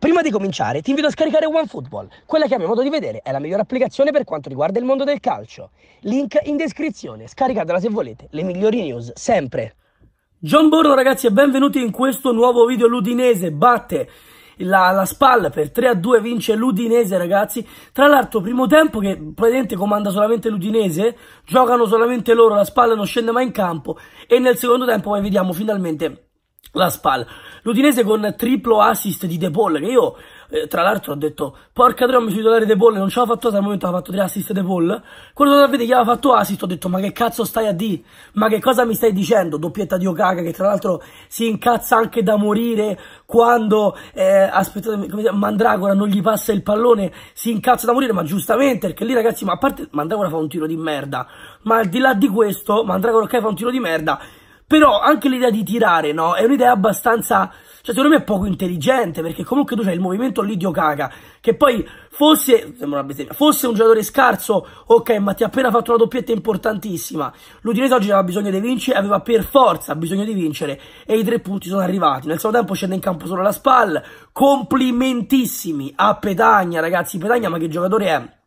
Prima di cominciare ti invito a scaricare OneFootball, quella che a mio modo di vedere è la migliore applicazione per quanto riguarda il mondo del calcio. Link in descrizione, scaricatela se volete, le migliori news sempre. John Borro ragazzi e benvenuti in questo nuovo video l'Udinese batte la, la spalla per 3-2 vince l'Udinese ragazzi tra l'altro primo tempo che praticamente comanda solamente l'Udinese giocano solamente loro la spalla non scende mai in campo e nel secondo tempo poi vediamo finalmente la spalla. L'Udinese con triplo assist di De Paul, che io eh, tra l'altro ho detto, porca troia, mi sono dare De Paul, non ce l'ha fatto dal momento, ha fatto tre assist De Paul. Quando sono vedere che aveva fatto assist, ho detto, ma che cazzo stai a di? Ma che cosa mi stai dicendo? Doppietta di Okaka, che tra l'altro si incazza anche da morire quando, eh, aspettate, come dice, Mandragora non gli passa il pallone, si incazza da morire, ma giustamente, perché lì ragazzi, ma a parte, Mandragora fa un tiro di merda, ma al di là di questo, Mandragora ok fa un tiro di merda, però anche l'idea di tirare, no? È un'idea abbastanza... Cioè, secondo me è poco intelligente, perché comunque tu c'hai il movimento lì di Caca, che poi fosse, sembra una bestemmia, fosse un giocatore scarso, ok, ma ti ha appena fatto una doppietta importantissima. L'Udinese oggi aveva bisogno di vincere, aveva per forza bisogno di vincere, e i tre punti sono arrivati. Nel secondo tempo scende in campo solo la SPAL, complimentissimi a Petagna, ragazzi, Petagna, ma che giocatore è?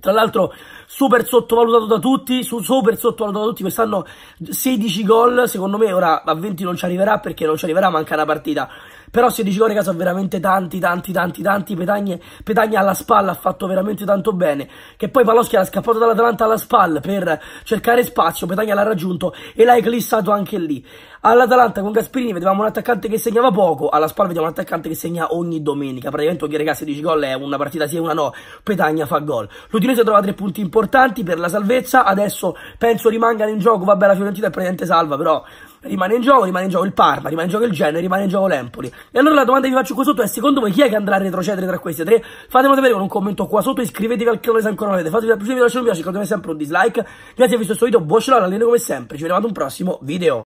Tra l'altro super sottovalutato da tutti, super sottovalutato da tutti, quest'anno 16 gol, secondo me ora a 20 non ci arriverà perché non ci arriverà, manca una partita, però 16 gol ragazzi sono veramente tanti, tanti, tanti, tanti, Petagna, Petagna alla spalla ha fatto veramente tanto bene, che poi Paloschi era scappato dall'Atalanta alla spalla per cercare spazio, Petagna l'ha raggiunto e l'ha eclissato anche lì. All'Atalanta con Gasperini vedevamo un attaccante che segnava poco, alla spalla vediamo un attaccante che segna ogni domenica, praticamente ragazzi 16 gol è una partita sì e una no, Petagna fa gol. L'Udinese Udinese trova tre punti importanti per la salvezza, adesso penso rimangano in gioco, vabbè la Fiorentina è praticamente salva, però rimane in gioco, rimane in gioco il Parma, rimane in gioco il Genoa, rimane in gioco l'Empoli. E allora la domanda che vi faccio qua sotto è, secondo voi chi è che andrà a retrocedere tra queste tre? Fatemelo sapere con un commento qua sotto, iscrivetevi al canale se ancora non avete, fatevi piacere, vi lasciate un piace, ricordate sempre un dislike, grazie per aver visto questo video, buon ciao, alleno come sempre, ci vediamo ad un prossimo video.